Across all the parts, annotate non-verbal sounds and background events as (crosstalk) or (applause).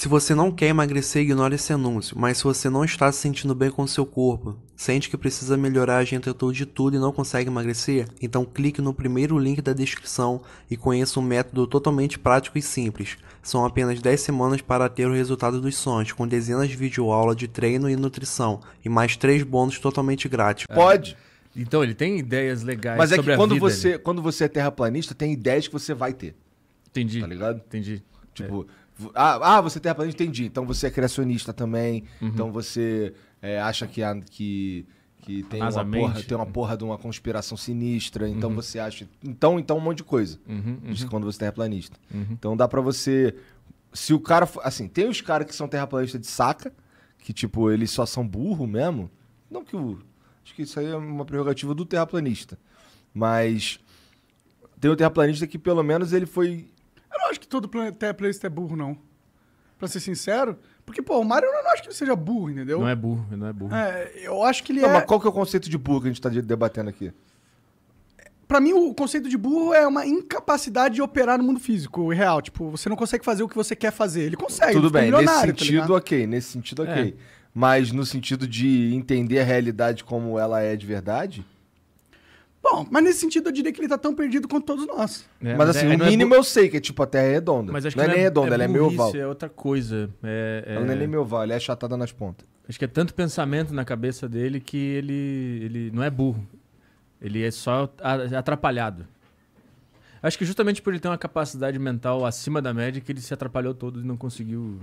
Se você não quer emagrecer, ignore esse anúncio, mas se você não está se sentindo bem com seu corpo, sente que precisa melhorar a gente de tudo e não consegue emagrecer, então clique no primeiro link da descrição e conheça um método totalmente prático e simples. São apenas 10 semanas para ter o resultado dos sonhos, com dezenas de videoaulas de treino e nutrição, e mais 3 bônus totalmente grátis. Ah, Pode! Então, ele tem ideias legais Mas é sobre que quando, você, quando você é terraplanista, tem ideias que você vai ter. Entendi. Tá ligado? Entendi. Tipo, é. Ah, ah, você tem é terraplanista, entendi. Então você é criacionista também. Uhum. Então você é, acha que, que, que tem, uma porra, tem uma uhum. porra de uma conspiração sinistra. Então uhum. você acha. Então, então um monte de coisa. Uhum, uhum. Quando você é terraplanista. Uhum. Então dá para você. Se o cara. Assim, tem os caras que são terraplanistas de saca, que tipo, eles só são burro mesmo. Não que o. Acho que isso aí é uma prerrogativa do terraplanista. Mas tem o terraplanista que pelo menos ele foi acho que todo playerista é burro, não. Pra ser sincero. Porque, pô, o Mario eu não acho que ele seja burro, entendeu? Não é burro, ele não é burro. É, eu acho que ele não, é... Mas qual que é o conceito de burro que a gente tá debatendo aqui? Pra mim, o conceito de burro é uma incapacidade de operar no mundo físico e real. Tipo, você não consegue fazer o que você quer fazer. Ele consegue, Tudo bem, nesse tá sentido, tá ok. Nesse sentido, ok. É. Mas no sentido de entender a realidade como ela é de verdade... Bom, mas nesse sentido eu diria que ele tá tão perdido quanto todos nós. É, mas, mas, assim, é, é mínimo é bu... eu sei que é tipo a Terra é redonda. Mas acho não é que não é nem redonda, ela é meio oval. é outra coisa. É, ela não é nem meio oval, ela é achatada nas pontas. Acho que é tanto pensamento na cabeça dele que ele, ele não é burro. Ele é só atrapalhado. Acho que justamente por ele ter uma capacidade mental acima da média que ele se atrapalhou todo e não conseguiu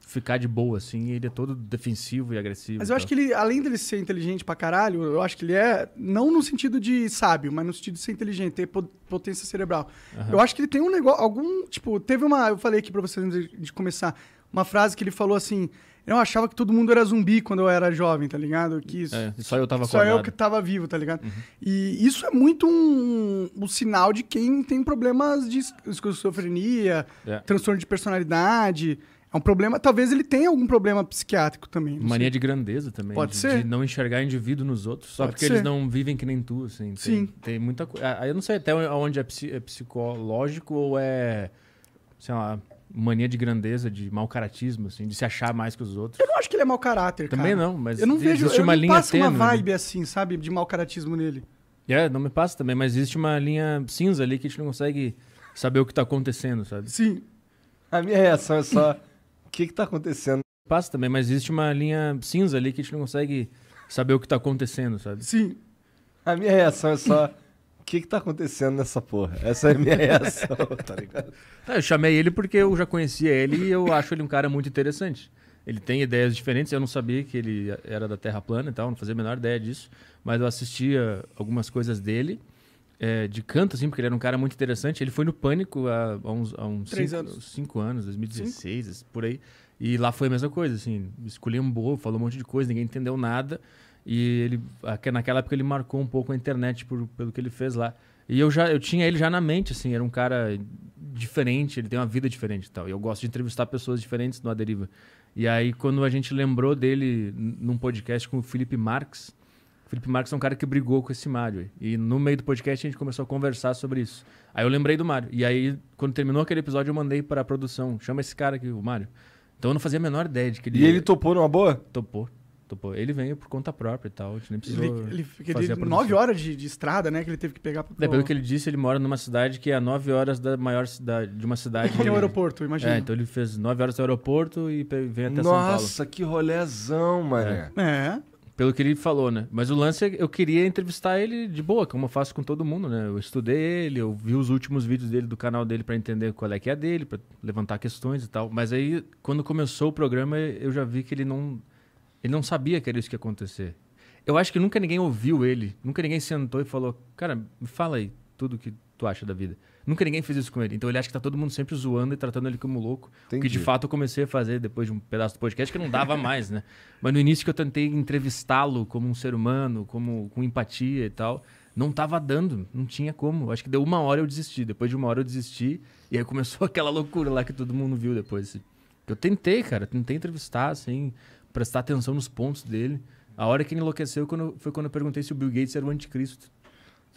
ficar de boa, assim. Ele é todo defensivo e agressivo. Mas eu acho que ele, além dele ser inteligente pra caralho, eu acho que ele é, não no sentido de sábio, mas no sentido de ser inteligente, ter potência cerebral. Uhum. Eu acho que ele tem um negócio, algum, tipo, teve uma, eu falei aqui pra vocês antes de começar, uma frase que ele falou assim, eu achava que todo mundo era zumbi quando eu era jovem, tá ligado? Que isso, é, só eu tava Só acordado. eu que tava vivo, tá ligado? Uhum. E isso é muito um, um, sinal de quem tem problemas de esquizofrenia, yeah. É. transtorno de personalidade um problema, talvez ele tenha algum problema psiquiátrico também. Mania sei. de grandeza também. Pode de, ser. De não enxergar indivíduo nos outros, só Pode porque ser. eles não vivem que nem tu, assim. Tem, Sim. Tem muita coisa. Aí eu não sei até onde é, é psicológico ou é, sei lá, mania de grandeza, de mau caratismo, assim, de se achar mais que os outros. Eu não acho que ele é mau caráter, Também cara. não, mas eu não vejo, existe eu uma eu linha passa tênue. uma né? vibe assim, sabe, de mau caratismo nele. É, não me passa também, mas existe uma linha cinza ali que a gente não consegue saber o que tá acontecendo, sabe? Sim. A minha reação é só que que tá acontecendo? Passa também, mas existe uma linha cinza ali que a gente não consegue saber o que tá acontecendo, sabe? Sim. A minha reação é só. O que que tá acontecendo nessa porra? Essa é a minha reação, (laughs) tá ligado? Tá, eu chamei ele porque eu já conhecia ele e eu acho ele um cara muito interessante. Ele tem ideias diferentes, eu não sabia que ele era da Terra plana e tal, não fazia a menor ideia disso, mas eu assistia algumas coisas dele é, de canto, assim, porque ele era um cara muito interessante. Ele foi no Pânico há, há uns, há uns Três cinco, anos. cinco anos, 2016, cinco? por aí. E lá foi a mesma coisa, assim, bobo, falou um monte de coisa, ninguém entendeu nada. E ele, naquela época, ele marcou um pouco a internet por, pelo que ele fez lá. E eu já eu tinha ele já na mente, assim, era um cara diferente, ele tem uma vida diferente e tal. E eu gosto de entrevistar pessoas diferentes no A Deriva. E aí, quando a gente lembrou dele num podcast com o Felipe Marques, Felipe Marques é um cara que brigou com esse Mário. E no meio do podcast a gente começou a conversar sobre isso. Aí eu lembrei do Mário. E aí, quando terminou aquele episódio, eu mandei para a produção: chama esse cara aqui, o Mário. Então eu não fazia a menor ideia de que ele. E ele topou numa boa? Topou. Topou. Ele veio por conta própria e tal. A gente nem precisou. Ele, ele, ele fazer ele, nove horas de, de, estrada, né? Que ele teve que pegar. Pro... É, pelo que ele disse, ele mora numa cidade que é a nove horas da maior cidade, de uma cidade. Tem (laughs) é um aeroporto, imagina. É, então ele fez nove horas do aeroporto e veio até Nossa, São Paulo. Nossa, que rolézão, mané. É. é. Pelo que ele falou, né? Mas o lance é eu queria entrevistar ele de boa, como eu faço com todo mundo, né? Eu estudei ele, eu vi os últimos vídeos dele do canal dele para entender qual é que é dele, para levantar questões e tal. Mas aí, quando começou o programa, eu já vi que ele não ele não sabia que era isso que ia acontecer. Eu acho que nunca ninguém ouviu ele, nunca ninguém sentou e falou: "Cara, me fala aí, tudo que tu acha da vida. Nunca ninguém fez isso com ele. Então ele acha que tá todo mundo sempre zoando e tratando ele como louco. Entendi. Que de fato eu comecei a fazer depois de um pedaço do podcast que não dava (laughs) mais, né? Mas no início que eu tentei entrevistá-lo como um ser humano, como com empatia e tal, não tava dando, não tinha como. Acho que deu uma hora eu desisti. Depois de uma hora eu desisti e aí começou (laughs) aquela loucura lá que todo mundo viu depois. Eu tentei, cara, tentei entrevistar, assim, prestar atenção nos pontos dele. A hora que ele enlouqueceu foi quando eu perguntei se o Bill Gates era o anticristo.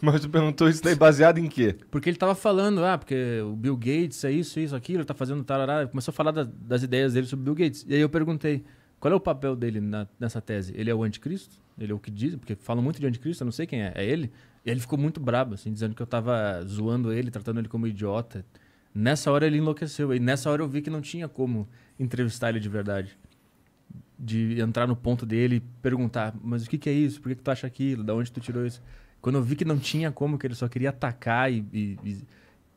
(laughs) Mas tu perguntou isso daí baseado em quê? Porque ele tava falando, ah, porque o Bill Gates é isso, isso, aquilo, tá fazendo tarará. Começou a falar da, das ideias dele sobre o Bill Gates. E aí eu perguntei, qual é o papel dele na, nessa tese? Ele é o anticristo? Ele é o que diz? Porque falam muito de anticristo, eu não sei quem é. É ele? E ele ficou muito brabo, assim, dizendo que eu tava zoando ele, tratando ele como idiota. Nessa hora ele enlouqueceu. E nessa hora eu vi que não tinha como entrevistar ele de verdade de entrar no ponto dele e perguntar, mas o que, que é isso? Por que, que tu acha aquilo? Da onde tu tirou isso? Quando eu vi que não tinha como, que ele só queria atacar e, e,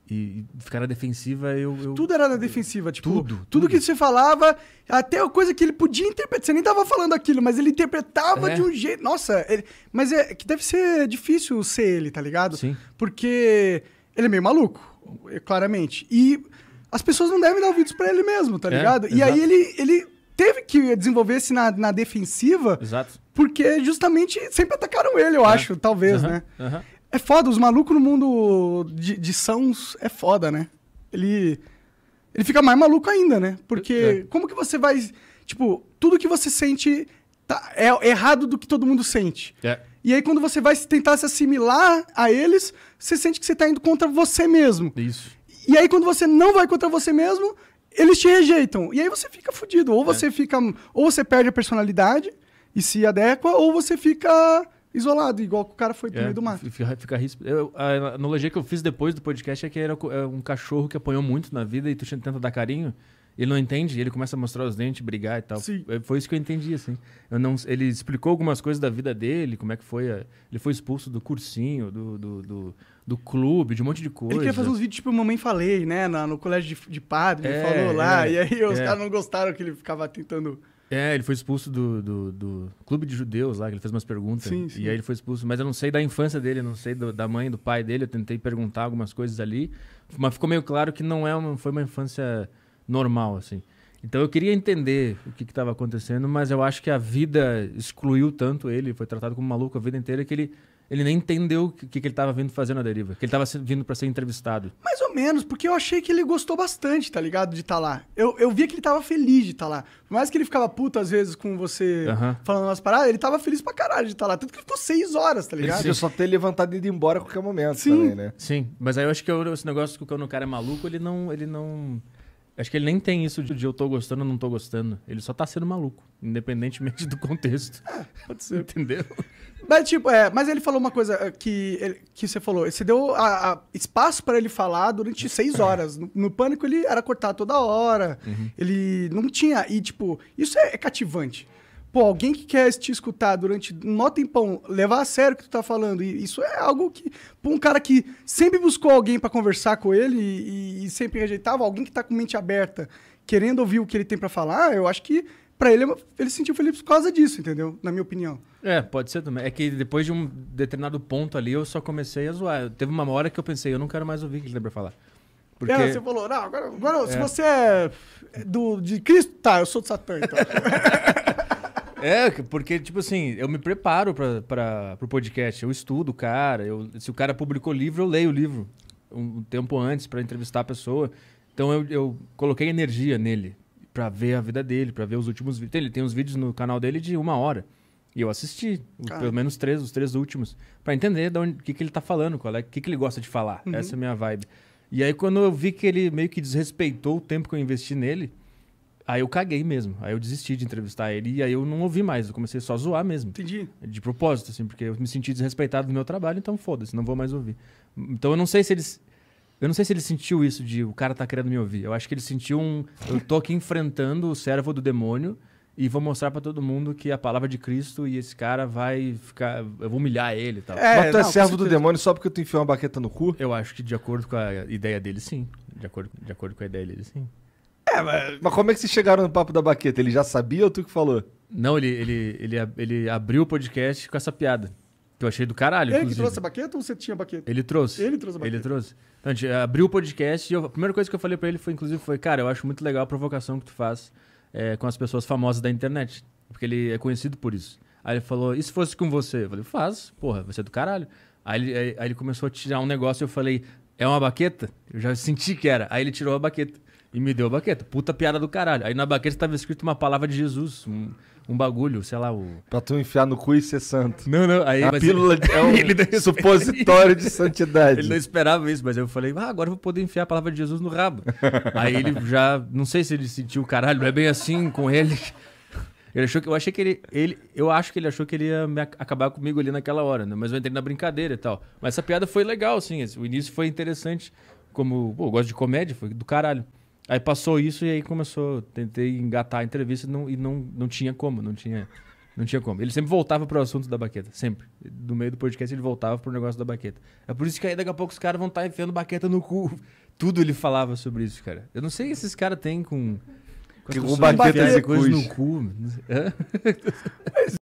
e, e ficar na defensiva, eu, eu, Tudo era na defensiva, tipo. Tudo, tudo. Tudo que você falava, até a coisa que ele podia interpretar. Você nem tava falando aquilo, mas ele interpretava é. de um jeito. Nossa, ele... mas é que deve ser difícil ser ele, tá ligado? Sim. Porque ele é meio maluco, é, claramente. E as pessoas não devem dar ouvidos para ele mesmo, tá é, ligado? e aí ele, ele teve que desenvolver-se na, na defensiva. Exato. Porque justamente sempre atacaram ele, eu é. acho, talvez, uhum. né? Uhum. É foda, os malucos no mundo de, de sãos é foda, né? Ele. Ele fica mais maluco ainda, né? Porque é. como que você vai. Tipo, tudo que você sente tá, é errado do que todo mundo sente. É. E aí, quando você vai tentar se assimilar a eles, você sente que você está indo contra você mesmo. Isso. E aí, quando você não vai contra você mesmo, eles te rejeitam. E aí você fica fudido. Ou é. você fica. Ou você perde a personalidade e se adequa, ou você fica isolado, igual que o cara foi pro é, do mar. Fica, fica eu, A analogia que eu fiz depois do podcast é que era é um cachorro que apanhou muito na vida e tu tenta dar carinho. Ele não entende, ele começa a mostrar os dentes, brigar e tal. Sim. É, foi isso que eu entendi, assim. Eu não, ele explicou algumas coisas da vida dele, como é que foi. A, ele foi expulso do cursinho, do, do, do do clube, de um monte de coisa. Ele queria fazer uns vídeos tipo Mamãe Falei, né? No, no colégio de, de padre, é, ele falou lá. É, e aí os é. caras não gostaram que ele ficava tentando... É, ele foi expulso do, do, do, clube de judeus lá, que ele fez umas perguntas. Sim, sim. E aí ele foi expulso. Mas eu não sei da infância dele, eu não sei do, da mãe, do pai dele. Eu tentei perguntar algumas coisas ali. Mas ficou meio claro que não é uma, foi uma infância normal, assim. Então eu queria entender o que estava acontecendo, mas eu acho que a vida excluiu tanto ele, foi tratado como maluco a vida inteira, que ele, ele nem entendeu o que, que ele estava vindo fazer na deriva, que ele estava vindo para ser entrevistado. Mais ou menos, porque eu achei que ele gostou bastante, tá ligado? De estar tá lá. Eu, eu via que ele estava feliz de estar tá lá. Por mais que ele ficava puto às vezes com você uhum. falando umas paradas, ele estava feliz pra caralho de estar tá lá. Tanto que ele ficou seis horas, tá ligado? Ele eu só ter levantado e ido embora a qualquer momento Sim. também, né? Sim, mas aí eu acho que eu, esse negócio que o cara é maluco, ele não. Ele não... Acho que ele nem tem isso de, de eu tô gostando ou não tô gostando. Ele só tá sendo maluco, independentemente do contexto. (laughs) É, pode ser. Entendeu? Mas, tipo, é, mas ele falou uma coisa é, que, ele, que você falou. Você deu a, a espaço para ele falar durante seis horas. No, no, pânico, ele era cortado toda hora. Uhum. Ele não tinha. E, tipo, isso é, é cativante pô, alguém que quer te escutar durante um pão levar a sério o que tu tá falando, e isso é algo que, pra um cara que sempre buscou alguém para conversar com ele e, e, sempre rejeitava, alguém que tá com mente aberta, querendo ouvir o que ele tem para falar, eu acho que para ele, é ele sentiu feliz por causa disso, entendeu? Na minha opinião. É, pode ser também. É que depois de um determinado ponto ali, eu só comecei a zoar. Teve uma hora que eu pensei, eu não quero mais ouvir o que ele pra falar. Porque... É, você falou, não, agora, agora é. se você é do, de Cristo, tá, eu sou de Satã, então. (laughs) É, porque, tipo assim, eu me preparo para o podcast. Eu estudo o cara. Eu, se o cara publicou livro, eu leio o livro um, um tempo antes para entrevistar a pessoa. Então eu, eu coloquei energia nele para ver a vida dele, para ver os últimos vídeos. Ele tem uns vídeos no canal dele de uma hora. E eu assisti, pelo menos três, os três últimos, para entender o que, que ele tá falando, qual é, o que, que ele gosta de falar. Uhum. Essa é a minha vibe. E aí, quando eu vi que ele meio que desrespeitou o tempo que eu investi nele, Aí eu caguei mesmo. Aí eu desisti de entrevistar ele e aí eu não ouvi mais. Eu comecei só a zoar mesmo. Entendi. De propósito, assim, porque eu me senti desrespeitado do meu trabalho, então foda-se, não vou mais ouvir. Então eu não sei se eles. Eu não sei se ele sentiu isso de o cara tá querendo me ouvir. Eu acho que ele sentiu um. Eu tô aqui enfrentando o servo do demônio e vou mostrar para todo mundo que a palavra de Cristo e esse cara vai ficar. Eu vou humilhar ele e tal. É, Mas tu é servo do demônio só porque tu enfiou uma baqueta no cu? Eu acho que de acordo com a ideia dele, sim. De acordo, de acordo com a ideia dele, sim. É, mas... mas como é que vocês chegaram no papo da baqueta? Ele já sabia ou tu que falou? Não, ele, ele, ele, ele abriu o podcast com essa piada. Que eu achei do caralho. Ele inclusive. que trouxe a baqueta ou você tinha a baqueta? Ele trouxe. Ele trouxe a baqueta. Ele trouxe. Então, a gente eh, abriu o podcast e eu, a primeira coisa que eu falei para ele foi, inclusive, foi, cara, eu acho muito legal a provocação que tu faz é, com as pessoas famosas da internet. Porque ele é conhecido por isso. Aí ele falou, e se fosse com você? Eu falei, faz, porra, você é do caralho. Aí ele, aí, aí ele começou a tirar um negócio e eu falei, é uma baqueta? Eu já senti que era. Aí ele tirou a baqueta. E me deu a baqueta. Puta piada do caralho. Aí na baqueta tava escrito uma palavra de Jesus, um, um bagulho, sei lá, o. Pra tu enfiar no cu e ser santo. Não, não. Aí, a pílula ele... é um (laughs) ele... supositório de (laughs) santidade. Ele não esperava isso, mas eu falei, ah, agora eu vou poder enfiar a palavra de Jesus no rabo. aí ele já. Não sei se ele sentiu o caralho, não é bem assim com ele. (laughs) Ele achou que, eu achei que ele, ele. Eu acho que ele achou que ele ia me, acabar comigo ali naquela hora, né? Mas eu entrei na brincadeira e tal. Mas essa piada foi legal, assim. O início foi interessante. Como. Pô, eu gosto de comédia, foi do caralho. Aí passou isso e aí começou. Tentei engatar a entrevista e não, e não, não tinha como, não tinha. Não tinha como. Ele sempre voltava pro assunto da baqueta. Sempre. No meio do podcast ele voltava pro negócio da baqueta. É por isso que aí daqui a pouco os caras vão estar tá enfiando baqueta no cu. (laughs) Tudo ele falava sobre isso, cara. Eu não sei o que esses caras têm com. Com, com baqueta e é coisa no cu. (laughs) Hã? (laughs)